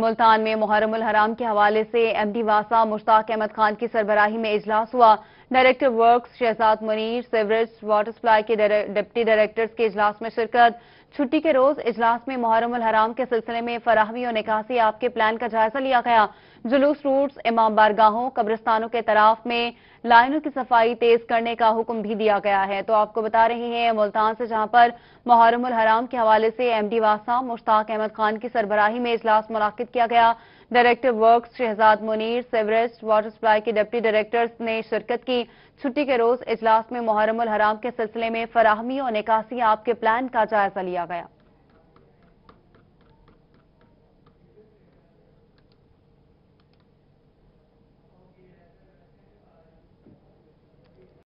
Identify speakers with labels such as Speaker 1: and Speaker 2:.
Speaker 1: मुल्तान में मुहरम हराम के हवाले से एमडी वासा मुश्ताक अहमद खान की सरबराही में इजलास हुआ director works Shahzad Munir sewerage water supply के डिप्टी डायरेक्टर्स के इजलास में शिरकत छुट्टी के रोज इजलास में मुहरम हराम के सिलसिले में फराहमी और निकासी आपके प्लान का जायजा लिया गया जुलूस रूट्स इमाम बारगाहों कब्रिस्तानों के तराफ में लाइनों की सफाई तेज करने का हुक्म भी दिया गया है तो आपको बता रहे हैं मुल्तान से जहां पर मुहरमुल हराम के हवाले से एमडी वासा मुश्ताक अहमद खान की सरबराही में इजलास मुनद किया गया director works Shahzad Munir sewerage water supply के डिप्टी डायरेक्टर्स ने शिरकत की छुट्टी के रोज इजलास में मुहरमुल हराम के सिलसिले में फराहमी और निकासी आपके प्लान का जायजा लिया गया